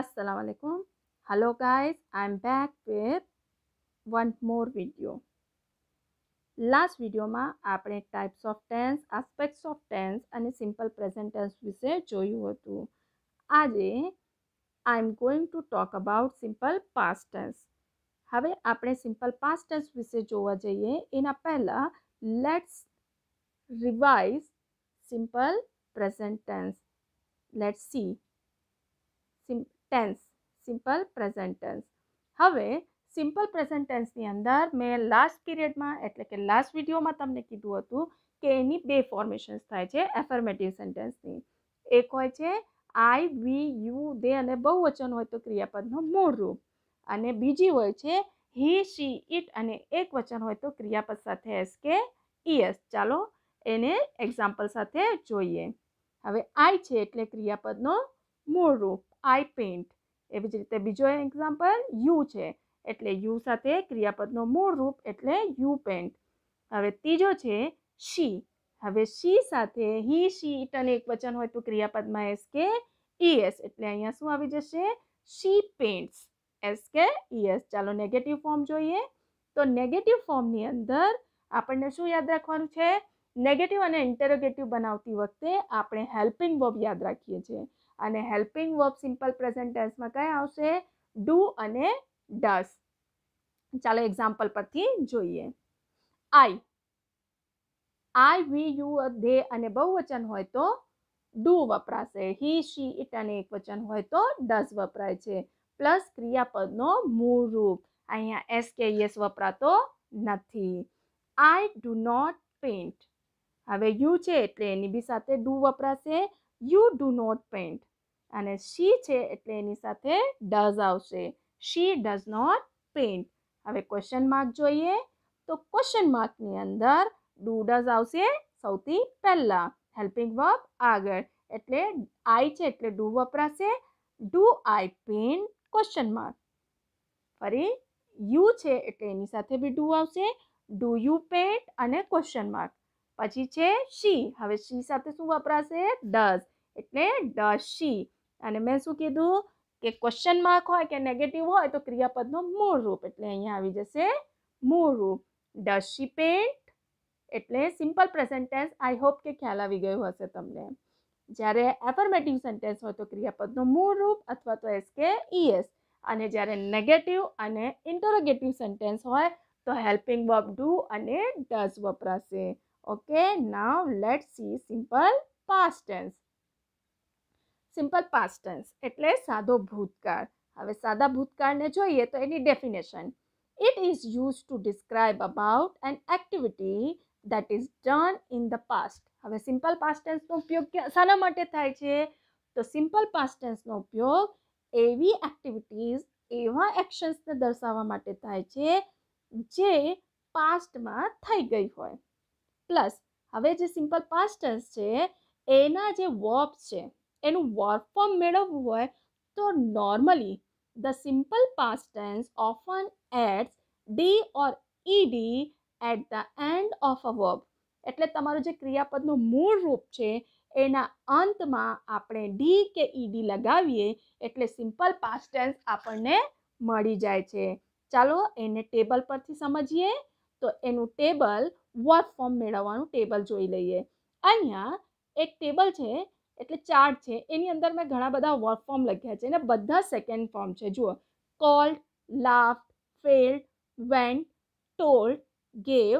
असलकुम hello guys I am back with one more video last video में आप types of tense aspects of tense और simple present tense विषे जुत आज I am going to talk about simple past tense हमें अपने simple past tense विषय जो जुवाइए इना पेला let's revise simple present tense let's see tense simple present tense હવે સિમ્પલ પ્રેઝન્ટ ટેન્સની અંદર મેં લાસ્ટ પીરિયડમાં એટલે કે લાસ્ટ વિડીયોમાં તમને કીધું હતું કે એની બે ફોર્મેશન્સ થાય છે એફર્મેટિવ સેન્ટેન્સની એક હોય છે આઈ વી યુ દે અને બહુવચન હોય તો ક્રિયાપદનો મૂળ રૂપ અને બીજી હોય છે હી શી ઇટ અને એક વચન હોય તો ક્રિયાપદ સાથે એસ કે ઈએસ ચાલો એને એક્ઝામ્પલ સાથે જોઈએ હવે આઈ છે એટલે ક્રિયાપદનો મૂળ રૂપ આઈ પેન્ટ એવી જ રીતે બીજો એક્ઝામ્પલ યુ છે એટલે યુ સાથે ક્રિયાપદનો મૂળ રૂપ એટલે યુ પેન્ટ હવે ત્રીજો છે શી હવે શી સાથે હી શી ઇટ એક વચન હોય તો ક્રિયાપદમાં એસ કે ઈએસ એટલે અહીંયા શું આવી જશે શી પેન્ટ્સ એસ કે ઈએસ ચાલો નેગેટિવ ફોર્મ જોઈએ તો નેગેટિવ ફોર્મની અંદર આપણને શું યાદ રાખવાનું છે નેગેટિવ અને ઇન્ટરોગેટિવ બનાવતી વખતે આપણે હેલ્પિંગ વર્બ યાદ રાખીએ છીએ અને હેલ્પિંગ વર્બ સિમ્પલ પ્રેઝન્ટ ટેન્સમાં કયા આવશે ડુ અને ડસ ચાલો એક્ઝામ્પલ પરથી જોઈએ આઈ આઈ વી યુ ધે અને બહુવચન હોય તો ડુ વપરાશે હી શી ઇટ અને એક વચન હોય તો ડસ વપરાય છે પ્લસ ક્રિયાપદનો મૂળ રૂપ અહીંયા એસ કે એસ વપરાતો નથી આઈ ડુ નોટ પેન્ટ હવે યુ છે એટલે એની બી સાથે ડુ વપરાશે યુ ડુ નોટ પેન્ટ અને શી છે એટલે એની સાથે ડઝ આવશે શી ડઝ નોટ પેન્ટ હવે ક્વેશ્ચન માર્ક જોઈએ તો ક્વેશ્ચન માર્કની અંદર ડુ ડઝ આવશે સૌથી પહેલાં હેલ્પિંગ વર્બ આગળ એટલે આઈ છે એટલે ડુ વપરાશે do I paint question mark ફરી યુ છે એટલે એની સાથે બી ડુ આવશે ડુ યુ પેન્ટ અને ક્વેશ્ચન માર્ક પછી છે શી હવે શી સાથે શું વપરાશે ડસ એટલે ડઝ શી અને મેં શું કીધું કે ક્વેશ્ચન માર્ક હોય કે નેગેટિવ હોય તો ક્રિયાપદનો મૂળ રૂપ એટલે અહીંયા આવી જશે મૂળ રૂપ ડઝ શી પેન્ટ એટલે સિમ્પલ પ્રેઝન્ટ આઈ હોપ કે ખ્યાલ આવી ગયો હશે તમને જ્યારે એફર્મેટિવ સેન્ટેન્સ હોય તો ક્રિયાપદનો મૂળ રૂપ અથવા તો એસ કે ઈએસ અને જ્યારે નેગેટિવ અને ઇન્ટરોગેટિવ સેન્ટેન્સ હોય તો હેલ્પિંગ વર્બ ડુ અને ડઝ વપરાશે okay now let see simple past tense simple past tense એટલે સાદો ભૂતકાળ હવે સાદા ભૂતકાળને જોઈએ તો એની definition it is use to describe about an activity that is done in the past હવે સિમ્પલ પાસ્ટ ઉપયોગ શાના માટે થાય છે તો સિમ્પલ પાસ્ટન્સનો ઉપયોગ એવી એક્ટિવિટીઝ એવા એક્શન્સને દર્શાવવા માટે થાય છે જે પાસ્ટમાં થઈ ગઈ હોય પ્લસ હવે જે સિમ્પલ પાસ્ટર્સ છે એના જે વર્બ્સ છે એનું વર્બ ફોર્મ મેળવવું હોય તો normally the simple past tense tense often adds D or ED at the end of a verb એટલે તમારું જે ક્રિયાપદનું મૂળ રૂપ છે એના અંતમાં આપણે ડી કે ઈડી લગાવીએ એટલે સિમ્પલ પાસ્ટન્સ આપણને મળી જાય છે ચાલો એને ટેબલ પરથી સમજીએ તો એનું ટેબલ વર્ક ફોર્મ મેળવવાનું ટેબલ જોઈ લઈએ અહીંયા એક ટેબલ છે એટલે ચાર્ટ છે એની અંદર મેં ઘણા બધા વર્ક ફોર્મ લખ્યા છે અને બધા સેકન્ડ ફોર્મ છે જુઓ called laugh failed went told gave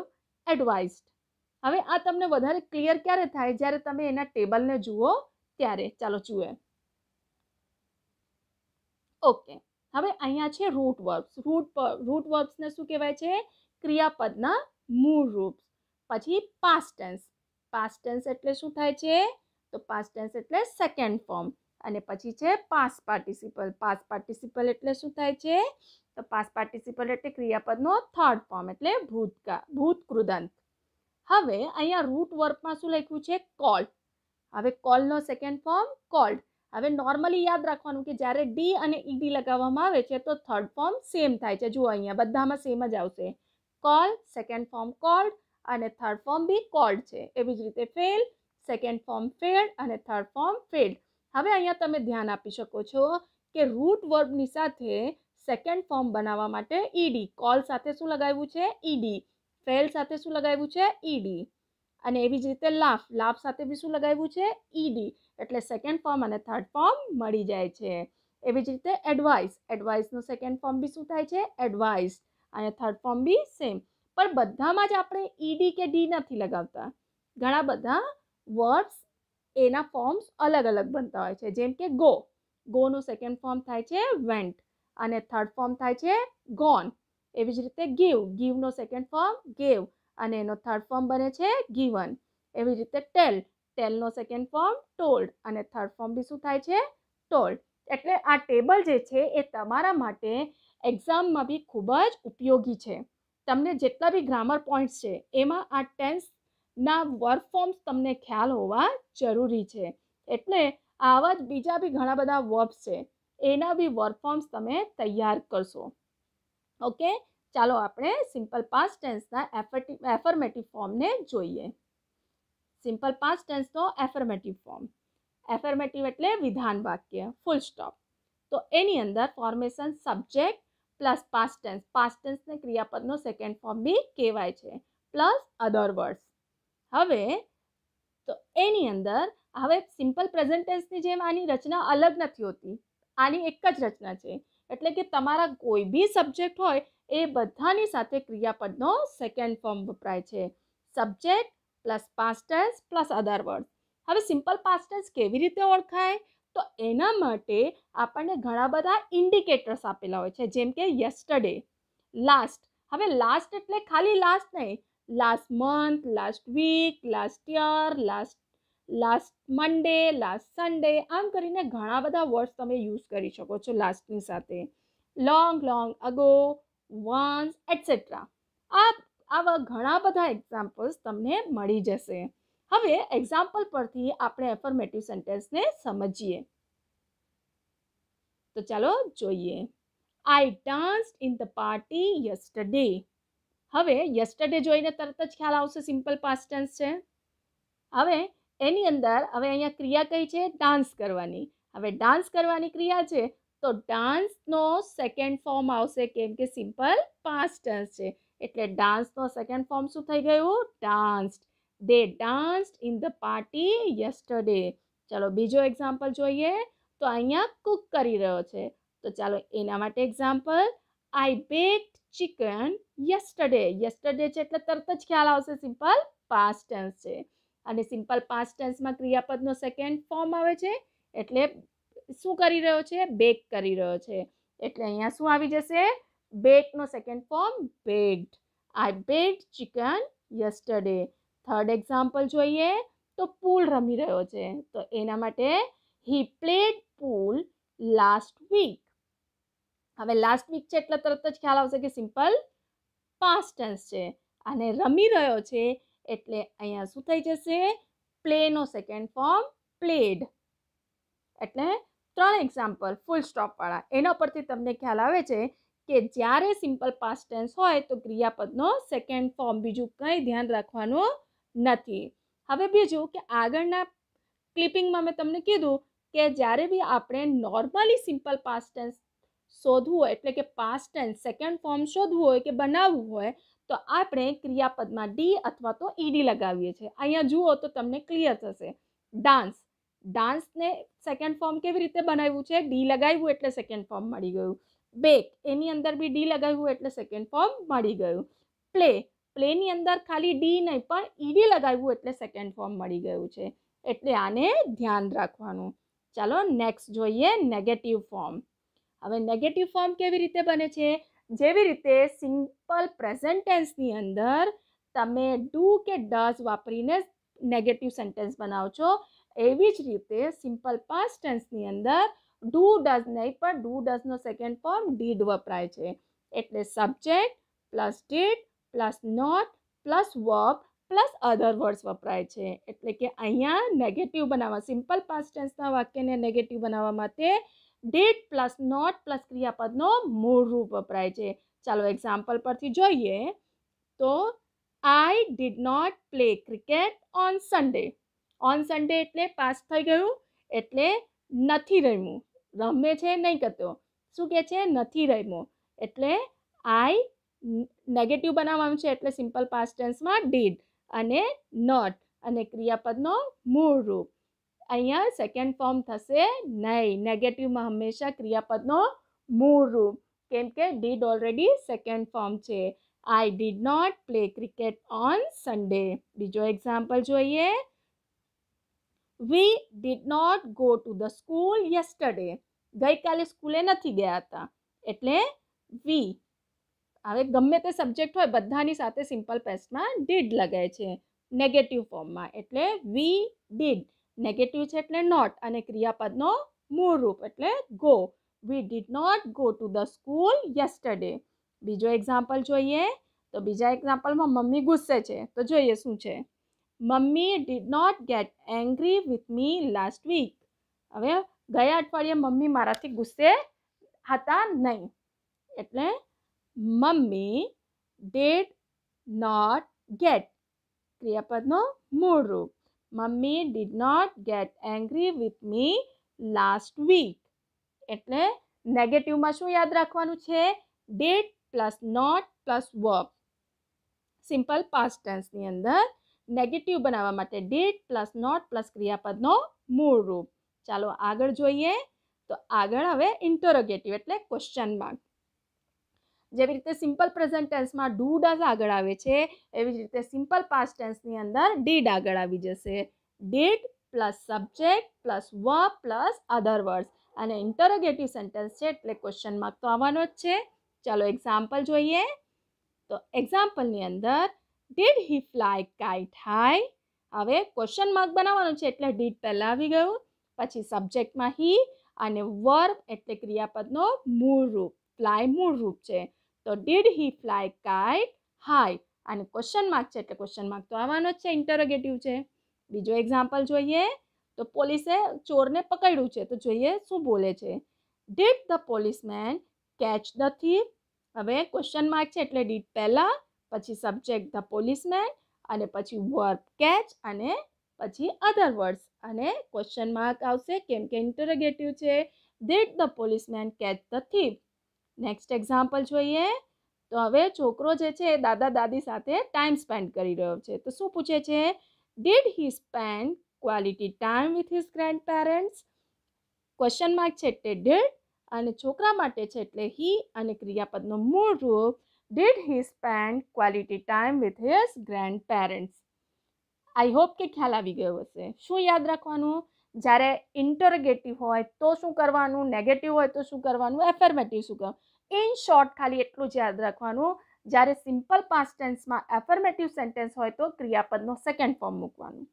advised હવે આ તમને વધારે ક્લિયર ક્યારે થાય જ્યારે તમે એના ટેબલને જુઓ ત્યારે ચાલો જુએ ઓકે હવે અહીંયા છે રૂટ વર્બ્સ રૂટ રૂટ વર્બ્સને શું કહેવાય છે ક્રિયાપદના મૂળ રૂપ પછી પાસ્ટ ટેન્સ પાસ્ટ ટેન્સ એટલે શું થાય છે તો પાસ્ટ ટેન્સ એટલે સેકન્ડ ફોર્મ અને પછી છે પાસ પાર્ટિસિપલ પાસ પાર્ટિસિપલ એટલે શું થાય છે તો પાસ પાર્ટિસિપલ એટલે ક્રિયાપદનો થર્ડ ફોર્મ એટલે ભૂતકા ભૂતકૃદંત હવે અહીંયા રૂટ વર્કમાં શું લખ્યું છે કોલ્ડ હવે કોલનો સેકન્ડ ફોર્મ કોલ્ડ હવે નોર્મલી યાદ રાખવાનું કે જ્યારે ડી અને ઈડી e લગાવવામાં આવે છે તો થર્ડ ફોર્મ સેમ થાય છે જુઓ અહીંયા બધામાં સેમ જ આવશે કોલ સેકન્ડ ફોર્મ કોલ્ડ અને થર્ડ ફોર્મ બી કોલ્ડ છે એવી જ રીતે ફેલ સેકન્ડ ફોર્મ ફેલ્ડ અને થર્ડ ફોર્મ ફેલ્ડ હવે અહીંયા તમે ધ્યાન આપી શકો છો કે રૂટ વર્બની સાથે સેકન્ડ ફોર્મ બનાવવા માટે ઈડી કોલ સાથે શું લગાવ્યું છે ઈડી ફેલ સાથે શું લગાવ્યું છે ઈડી અને એવી જ રીતે લાફ લાફ સાથે બી શું લગાવ્યું છે ઈડી એટલે સેકન્ડ ફોર્મ અને થર્ડ ફોર્મ મળી જાય છે એવી જ રીતે એડવાઇસ એડવાઇસનું સેકન્ડ ફોર્મ બી શું થાય છે એડવાઇસ અને થર્ડ ફોર્મ બી સેમ પણ બધામાં જ આપણે ઈડી કે ડી નથી લગાવતા ઘણા બધા વર્ડ્સ એના ફોર્મ્સ અલગ અલગ બનતા હોય છે જેમ કે ગો ગોનું સેકન્ડ ફોર્મ થાય છે વેન્ટ અને થર્ડ ફોર્મ થાય છે ગોન એવી જ રીતે ગીવ ગીવનો સેકન્ડ ફોર્મ ગેવ અને એનો થર્ડ ફોર્મ બને છે ગીવન એવી જ રીતે ટેલ ટેલનો સેકન્ડ ફોર્મ ટોલ્ડ અને થર્ડ ફોર્મ બી શું થાય છે ટોલ્ડ એટલે આ ટેબલ જે છે એ તમારા માટે એક્ઝામમાં બી ખૂબ જ ઉપયોગી છે તમને જેટલા બી ગ્રામર પોઈન્ટ્સ છે એમાં આ ટેન્સના વર્ક ફોર્મ્સ તમને ખ્યાલ હોવા જરૂરી છે એટલે આવા જ બીજા બી ઘણા બધા વર્બ્સ છે એના બી વર્ક ફોર્મ્સ તમે તૈયાર કરશો ઓકે ચાલો આપણે સિમ્પલ પાસ્ટ ટેન્સના એફર્ટિવ એફર્મેટિવ ફોર્મને જોઈએ સિમ્પલ પાસ્ટ ટેન્સનો એફર્મેટિવ ફોર્મ એફર્મેટિવ એટલે વિધાન વાક્ય ફૂલ સ્ટોપ તો એની અંદર ફોર્મેશન સબ્જેક્ટ પ્લસ પાસ્ટન્સ પાસ્ટન્સને ક્રિયાપદનો સેકન્ડ ફોર્મ બી કહેવાય છે પ્લસ અધર વર્ડ્સ હવે તો એની અંદર હવે સિમ્પલ પ્રેઝન્ટ જેમ આની રચના અલગ નથી હોતી આની એક જ રચના છે એટલે કે તમારા કોઈ બી સબ્જેક્ટ હોય એ બધાની સાથે ક્રિયાપદનો સેકન્ડ ફોર્મ વપરાય છે subject plus past tense plus other word હવે સિમ્પલ પાસ્ટન્સ કેવી રીતે ઓળખાય તો એના માટે આપણને ઘણા બધા ઇન્ડિકેટર્સ આપેલા હોય છે જેમ કે યસ્ટરડે લાસ્ટ હવે લાસ્ટ એટલે ખાલી લાસ્ટ નહીં last month last week last year last last Monday last Sunday આમ કરીને ઘણા બધા વર્ડ્સ તમે યુઝ કરી શકો છો લાસ્ટની સાથે long long ago once etcetera આ આવા ઘણા બધા એક્ઝામ્પલ્સ તમને મળી જશે હવે એક્ઝામ્પલ પરથી આપણે એફર્મેટિવ સેન્ટેન્સને સમજીએ તો ચાલો જોઈએ I dance in the party yesterday હવે યસ્ટરડે જોઈને તરત જ ખ્યાલ આવશે સિમ્પલ પાસ્ટ છે હવે એની અંદર હવે અહીંયા ક્રિયા કઈ છે ડાન્સ કરવાની હવે ડાન્સ કરવાની ક્રિયા છે તો ડાન્સનો સેકન્ડ ફોર્મ આવશે કેમ કે સિમ્પલ પાસ્ટ છે એટલે ડાન્સનો સેકન્ડ ફોર્મ શું થઈ ગયું dance D danced in the party yesterday ચાલો બીજો એક્ઝામ્પલ જોઈએ તો અહીંયા કુક કરી રહ્યો છે તો ચાલો એના માટે example I bake chicken yesterday yesterday છે એટલે તરત જ ખ્યાલ આવશે સિમ્પલ પાસ્ટ ટેન્સ છે અને સિમ્પલ પાસ્ટ ટેન્સમાં ક્રિયાપદનો સેકન્ડ ફોર્મ આવે છે એટલે શું કરી રહ્યો છે બેક કરી રહ્યો છે એટલે અહીંયા શું આવી જશે બેકનો second form baked I baked chicken yesterday third example જોઈએ તો પૂલ રમી રહ્યો છે તો એના માટે he played pool last week હવે લાસ્ટ વીક છે એટલે તરત જ ખ્યાલ આવશે કે સિમ્પલ પાસ્ટ ટેન્સ છે અને રમી રહ્યો છે એટલે અહીંયા શું થઈ જશે પ્લેનો સેકન્ડ ફોર્મ પ્લેડ એટલે ત્રણ એક્ઝામ્પલ ફૂલ સ્ટોપવાળા એના પરથી તમને ખ્યાલ આવે છે કે જ્યારે સિમ્પલ પાસ્ટ ટેન્સ હોય તો ક્રિયાપદનો સેકન્ડ ફોર્મ બીજું કંઈ ધ્યાન રાખવાનું નથી હવે બીજું કે આગળના ક્લિપિંગમાં મેં તમને કીધું કે જ્યારે બી આપણે નોર્મલી સિમ્પલ પાસ્ટ ટેન્સ શોધવું હોય એટલે કે પાસ્ટ ટેન્સ સેકન્ડ ફોર્મ શોધવું હોય કે બનાવવું હોય તો આપણે ક્રિયાપદમાં ડી અથવા તો ઈડી e લગાવીએ છીએ અહીંયા જુઓ તો તમને ક્લિયર થશે ડાન્સ ડાન્સને સેકન્ડ ફોર્મ કેવી રીતે બનાવ્યું છે ડી લગાવ્યું એટલે સેકન્ડ ફોર્મ મળી ગયું બેક એની અંદર બી ડી લગાવ્યું એટલે સેકન્ડ ફોર્મ મળી ગયું પ્લે પ્લેની અંદર ખાલી ડી નહીં પણ ઈડી e લગાવ્યું એટલે સેકન્ડ ફોર્મ મળી ગયું છે એટલે આને ધ્યાન રાખવાનું ચાલો નેક્સ્ટ જોઈએ નેગેટિવ ફોર્મ હવે નેગેટિવ ફોર્મ કેવી રીતે બને છે જેવી રીતે સિમ્પલ પ્રેઝન્ટ અંદર તમે ડુ કે ડઝ વાપરીને નેગેટિવ સેન્ટેન્સ બનાવો છો એવી જ રીતે સિમ્પલ પાસ્ટ ટેન્સની અંદર ડુ ડઝ નહીં પણ ડુ ડઝનો સેકન્ડ ફોર્મ ડીડ વપરાય છે એટલે subject plus did plus not plus verb plus other words વપરાય છે એટલે કે અહીંયા નેગેટિવ બનાવવા સિમ્પલ પાસ્ટ ટેન્સના વાક્યને નેગેટિવ બનાવવા માટે ડેટ પ્લસ નોટ પ્લસ ક્રિયાપદનો મૂળ રૂપ વપરાય છે ચાલો એક્ઝામ્પલ પરથી જોઈએ તો I did not play cricket on Sunday on Sunday એટલે પાસ થઈ ગયું એટલે નથી રમ્યું રમે છે નહીં કરતો શું કહે છે નથી રમ્યો એટલે આઈ નેગેટિવ બનાવવાનું છે એટલે સિમ્પલ પાસ્ટ ટેન્સમાં ડીડ અને નોટ અને ક્રિયાપદનો મૂળ રૂપ અહીંયા સેકન્ડ ફોર્મ થશે નહીં નેગેટિવમાં હંમેશા ક્રિયાપદનો મૂળ રૂપ કેમ કે ડીડ ઓલરેડી સેકન્ડ ફોર્મ છે I did not play cricket on Sunday બીજો એક્ઝામ્પલ જોઈએ we did not go to the school yesterday ગઈકાલે સ્કૂલે નથી ગયા હતા એટલે વી હવે ગમે તે સબ્જેક્ટ હોય બધાની સાથે સિમ્પલ પેસ્ટમાં ડીડ લગાય છે નેગેટિવ ફોર્મમાં એટલે વી ડીડ નેગેટિવ છે એટલે નોટ અને ક્રિયાપદનો મૂળ રૂપ એટલે go we did not go to the school yesterday બીજો એક્ઝામ્પલ જોઈએ તો બીજા એક્ઝામ્પલમાં મમ્મી ગુસ્સે છે તો જોઈએ શું છે mummy did not get angry with me last week હવે ગયા અઠવાડિયે મમ્મી મારાથી ગુસ્સે હતા નહીં એટલે મમ્મી ડેડ નોટ ગેટ ક્રિયાપદનો મૂળ રૂપ mummy did not get angry with me last week એટલે નેગેટિવમાં શું યાદ રાખવાનું છે did plus not plus verb simple past ટેન્સની અંદર નેગેટિવ બનાવવા માટે ડેટ પ્લસ નોટ પ્લસ ક્રિયાપદનો મૂળ રૂપ ચાલો આગળ જોઈએ તો આગળ હવે ઇન્ટરોગેટિવ એટલે ક્વેશ્ચન માર્ક જેવી રીતે સિમ્પલ પ્રેઝન્ટ ટેન્સમાં ડુ ડઝ આગળ આવે છે એવી જ રીતે સિમ્પલ પાસ્ટ ટેન્સની અંદર ડીડ આગળ આવી જશે ડીડ પ્લસ સબ્જેક્ટ પ્લસ વ પ્લસ અધરવર્ડ્સ અને ઇન્ટરોગેટિવ સેન્ટેન્સ છે એટલે ક્વેશ્ચન માર્ક તો આવવાનો જ છે ચાલો એક્ઝામ્પલ જોઈએ તો એક્ઝામ્પલની અંદર did he fly kite high હવે ક્વેશ્ચન માર્ક બનાવવાનું છે એટલે ડીડ પહેલાં આવી ગયું પછી સબ્જેક્ટમાં હી અને વર્બ એટલે ક્રિયાપદનો મૂળ રૂપ ફ્લાય મૂળરૂપ છે તો did he fly kite high અને ક્વેશ્ચન માર્ક છે એટલે ક્વેશ્ચન માર્ક તો આવવાનો જ છે ઇન્ટરોગેટિવ છે બીજો એક્ઝામ્પલ જોઈએ તો પોલીસે ચોરને પકડ્યું છે તો જોઈએ શું બોલે છે did the policeman catch the thief હવે ક્વેશ્ચન માર્ક છે એટલે ડીડ પહેલાં પછી સબ્જેક્ટ ધ પોલીસમેન અને પછી વર્ક કેચ અને પછી અધર વર્ડ્સ અને ક્વેશ્ચન માર્ક આવશે કેમ કે ઇન્ટરોગેટિવ છે did the policeman catch the thief next example જોઈએ તો હવે છોકરો જે છે એ દાદા દાદી સાથે ટાઈમ સ્પેન્ડ કરી રહ્યો છે તો શું પૂછે છે did he spend quality time with his grandparents question mark છે એટલે ડીડ અને છોકરા માટે છે એટલે હી અને ક્રિયાપદનો મૂળ રૂપ did he spend quality time with his grandparents I hope કે ખ્યાલ આવી ગયો હશે શું યાદ રાખવાનું જ્યારે ઇન્ટરગેટિવ હોય તો શું કરવાનું નેગેટિવ હોય તો શું કરવાનું એફર્મેટિવ શું કરવાનું ઇન શોર્ટ ખાલી એટલું જ યાદ રાખવાનું જ્યારે સિમ્પલ પાસ્ટ ટેન્સમાં એફર્મેટિવ સેન્ટેન્સ હોય તો ક્રિયાપદનો સેકન્ડ ફોર્મ મૂકવાનું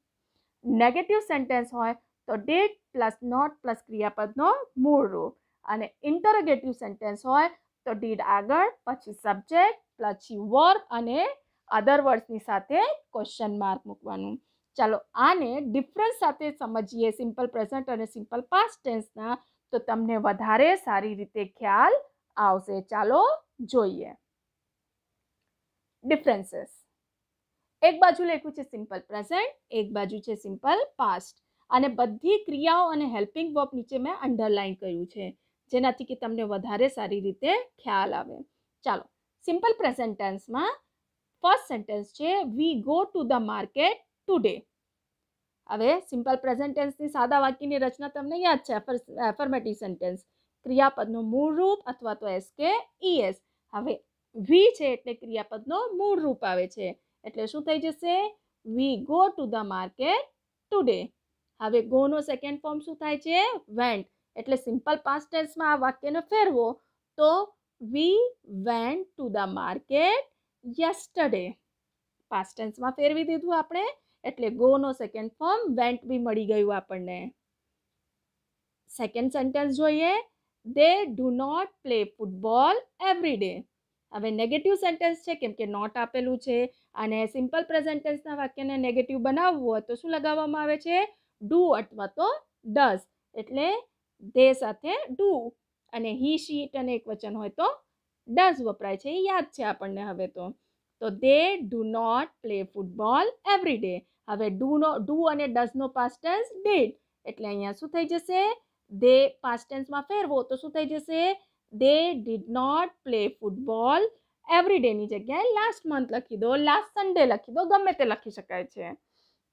નેગેટિવ સેન્ટેન્સ હોય તો ડેટ પ્લસ નોટ પ્લસ ક્રિયાપદનો મૂળ રૂપ અને ઇન્ટરગેટિવ સેન્ટેન્સ હોય તો ડીડ આગળ પછી સબ્જેક્ટ પછી વર્ક અને અધર વર્ડ્સની સાથે ક્વેશ્ચન માર્ક મૂકવાનું ચાલો આને ડિફરન્સ સાથે સમજીએ સિમ્પલ પ્રેઝન્ટ અને સિમ્પલ પાસ્ટ ટેન્સના તો તમને વધારે સારી રીતે ખ્યાલ આવશે ચાલો જોઈએ ડિફરન્સીસ એક બાજુ લખ્યું છે સિમ્પલ પ્રેઝન્ટ એક બાજુ છે સિમ્પલ પાસ્ટ અને બધી ક્રિયાઓ અને હેલ્પિંગ વર્બ નીચે મેં અંડરલાઇન કર્યું છે જેનાથી કે તમને વધારે સારી રીતે ખ્યાલ આવે ચાલો સિમ્પલ પ્રેઝન્ટ ટેન્સમાં ફર્સ્ટ સેન્ટેન્સ છે we go to the market today હવે સિમ્પલ પ્રેઝન્ટ ટેન્સની સાદા વાક્યની રચના તમને યાદ છે એફર્મેટિવ સેન્ટેન્સ ક્રિયાપદનું મૂળ રૂપ અથવા તો એસ કે ઈએસ હવે વી છે એટલે ક્રિયાપદનો મૂળ રૂપ આવે છે એટલે શું થઈ જશે we go to the market today હવે ગોનો સેકન્ડ ફોર્મ શું થાય છે વેન્ટ એટલે સિમ્પલ પાસ્ટ ટેન્સમાં આ વાક્યને ફેરવો તો we went to the market yesterday past ટેન્સમાં ફેરવી દીધું આપણે એટલે ગોનો સેકન્ડ ફોર્મ વેન્ટ બી મળી ગયું આપણને સેકન્ડ સેન્ટેન્સ જોઈએ they do not play football every day હવે નેગેટિવ સેન્ટેન્સ છે કેમ કે નોટ આપેલું છે અને સિમ્પલ પ્રેઝન્ટેન્સના વાક્યને નેગેટિવ બનાવવું હોય તો શું લગાવવામાં આવે છે ડુ અથવા તો ડસ એટલે દે સાથે ડુ અને હી શી અને એક વચન હોય તો ડઝ વપરાય છે એ યાદ છે આપણને હવે તો તો they do not play football every day હવે નો ડુ અને ડઝનો પાસ્ટન્સ ટેન્સ એટલે અહીંયા શું થઈ જશે દે પાસ્ટન્સમાં ફેરવો તો શું થઈ જશે they did not play football every ડેની જગ્યાએ લાસ્ટ મંથ લખી દો લાસ્ટ સન્ડે લખી દો ગમે તે લખી શકાય છે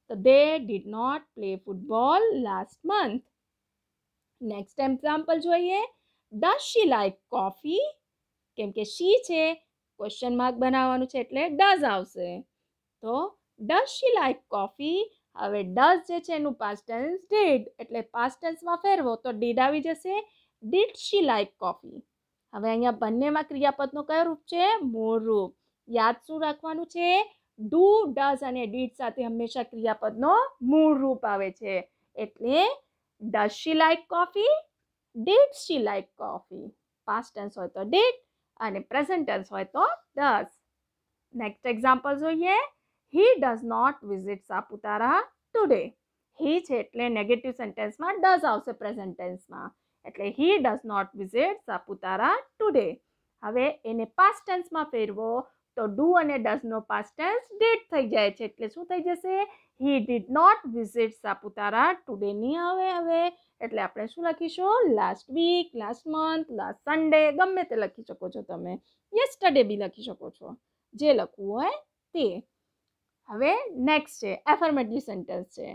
તો they did not play football last month next example જોઈએ ડઝ શી લાઈક કોફી કેમ કે શી છે ક્વેશ્ચન માર્ક બનાવવાનું છે એટલે ડઝ આવશે તો ડઝ શી લાઈક કોફી હવે ડઝ જે છે એનું પાસ્ટ ટેન્સ ડીડ એટલે પાસ્ટ ટેન્સમાં ફેરવો તો ડીડ આવી જશે ડીડ શી લાઈક કોફી હવે અહીંયા બંનેમાં ક્રિયાપદનો કયો રૂપ છે મૂળ રૂપ યાદ શું રાખવાનું છે ડુ ડઝ અને ડીડ સાથે હંમેશા ક્રિયાપદનો મૂળ રૂપ આવે છે એટલે does she like coffee did she like coffee past tense હોય તો ડીડ અને પ્રેઝન્ટ હોય તો દસ નેક્સ્ટ એક્ઝામ્પલ જોઈએ he does not visit Saputara today he છે એટલે નેગેટિવ સેન્ટેન્સમાં ડઝ આવશે પ્રેઝન્ટ એટલે he does not visit Saputara today હવે એને પાસ્ટ ટેન્સમાં ફેરવો તો ડુ અને ડઝનો પાસ્ટ ટેન્સ ડેટ થઈ જાય છે એટલે શું થઈ જશે he did not visit Saputara today નહીં આવે હવે એટલે આપણે શું લખીશું last week last month last Sunday ગમે તે લખી શકો છો તમે યસ્ટરડે બી લખી શકો છો જે લખવું હોય તે હવે નેક્સ્ટ છે એફર્મેટિવ સેન્ટેન્સ છે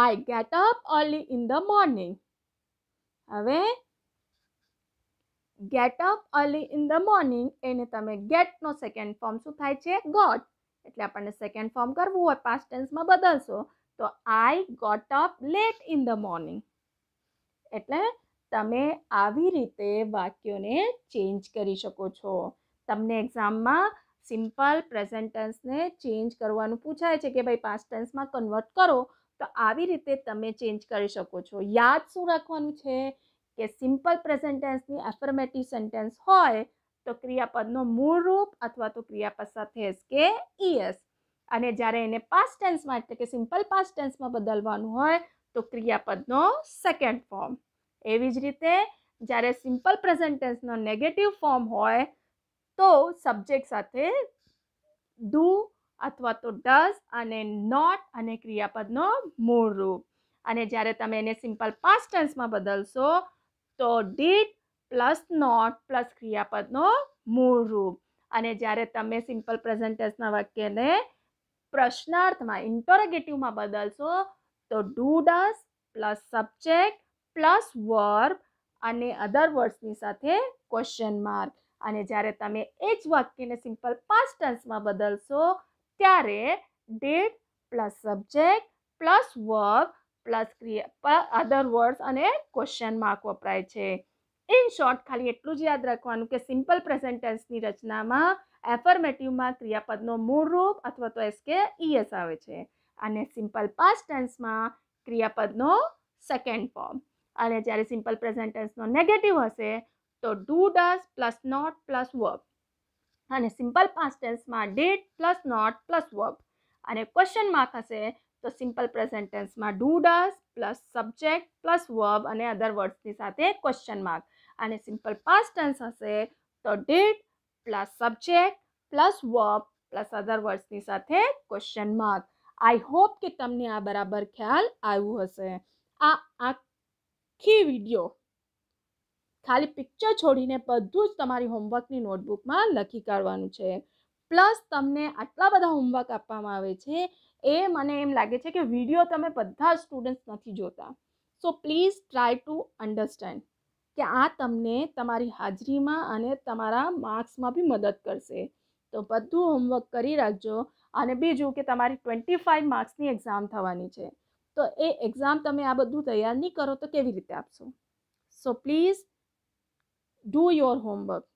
I get up early in the morning હવે get up early in the morning એને તમે ગેટનો સેકન્ડ ફોર્મ શું થાય છે ગોટ એટલે આપણને સેકન્ડ ફોર્મ કરવું હોય પાસ્ટ ટેન્સમાં બદલશો તો I got up late in the morning એટલે તમે આવી રીતે વાક્યોને ચેન્જ કરી શકો છો તમને એક્ઝામમાં સિમ્પલ પ્રેઝન્ટ ટેન્સને ચેન્જ કરવાનું પૂછાય છે કે ભાઈ પાસ્ટ ટેન્સમાં કન્વર્ટ કરો તો આવી રીતે તમે ચેન્જ કરી શકો છો યાદ શું રાખવાનું છે કે સિમ્પલ પ્રેઝન્ટ ટેન્સની એફર્મેટિવ સેન્ટેન્સ હોય તો ક્રિયાપદનો મૂળ રૂપ અથવા તો ક્રિયાપદ સાથે એસ કે ઈએસ અને જ્યારે એને પાસ્ટ ટેન્સ માટે કે સિમ્પલ પાસ્ટ ટેન્સમાં બદલવાનું હોય તો ક્રિયાપદનો સેકન્ડ ફોર્મ એવી જ રીતે જ્યારે સિમ્પલ પ્રેઝન્ટ ટેન્સનો નેગેટિવ ફોર્મ હોય તો સબ્જેક્ટ સાથે ડુ અથવા તો ડઝ અને નોટ અને ક્રિયાપદનો મૂળ રૂપ અને જ્યારે તમે એને સિમ્પલ પાસ્ટ ટેન્સમાં બદલશો તો ડીડ પ્લસ નોટ પ્લસ ક્રિયાપદનો મૂળ રૂપ અને જ્યારે તમે સિમ્પલ પ્રેઝન્ટેશના વાક્યને પ્રશ્નાર્થમાં ઇન્ટરોગેટિવમાં બદલશો તો do does plus subject plus verb અને અધર વર્ડ્સની સાથે ક્વેશ્ચન માર્ક અને જ્યારે તમે એ જ વાક્યને સિમ્પલ પાસ્ટ ટેન્સમાં બદલશો ત્યારે did plus subject plus verb plus ક્રિયા અધર વર્ડ્સ અને ક્વેશ્ચન માર્ક વપરાય છે ઇન શોર્ટ ખાલી એટલું જ યાદ રાખવાનું કે સિમ્પલ પ્રેઝેન્ટેન્સની રચનામાં એફર્મેટિવમાં ક્રિયાપદનો મૂળ રૂપ અથવા તો એસકે કે ઈએસ આવે છે અને સિમ્પલ પાસ્ટ ટેન્સમાં ક્રિયાપદનો સેકન્ડ ફોર્મ અને જ્યારે સિમ્પલ પ્રેઝેન્ટેન્સનો નેગેટિવ હશે તો do does plus not plus verb અને સિમ્પલ પાસ્ટ ટેન્સમાં did plus not plus verb અને ક્વેશ્ચન માર્ક હશે તો સિમ્પલ પ્રેઝન્ટ ટેન્સમાં do does plus subject plus verb અને અધર વર્ડ્સની સાથે ક્વેશ્ચન માર્ક અને સિમ્પલ પાસ્ટ ટેન્સ હશે તો did plus subject plus verb plus other વર્ડ્સની સાથે ક્વેશ્ચન માર્ક આઈ હોપ કે તમને આ બરાબર ખ્યાલ આવ્યું હશે આ આખી વિડીયો ખાલી પિક્ચર છોડીને બધું જ તમારી હોમવર્કની નોટબુકમાં લખી કાઢવાનું છે પ્લસ તમને આટલા બધા હોમવર્ક આપવામાં આવે છે એ મને એમ લાગે છે કે વિડીયો તમે બધા સ્ટુડન્ટ્સ નથી જોતા so please try to understand કે આ તમને તમારી હાજરીમાં અને તમારા માર્ક્સમાં બી મદદ કરશે તો બધું હોમવર્ક કરી રાખજો અને બીજું કે તમારી ટ્વેન્ટી ફાઇવ માર્ક્સની એક્ઝામ થવાની છે તો એ એક્ઝામ તમે આ બધું તૈયાર નહીં કરો તો કેવી રીતે આપશો so please do your homework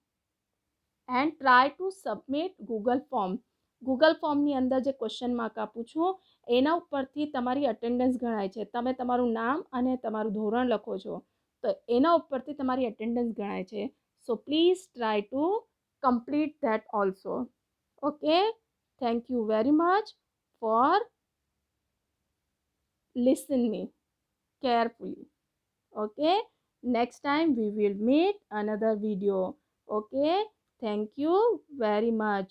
and try to submit Google form Google ફોર્મની અંદર જે ક્વેશ્ચન માર્ક આપું છું એના ઉપરથી તમારી અટેન્ડન્સ ગણાય છે તમે તમારું નામ અને તમારું ધોરણ લખો છો તો એના ઉપરથી તમારી અટેન્ડન્સ ગણાય છે so please try to complete that also okay thank you very much for listen me carefully okay next time we will meet another video okay thank you very much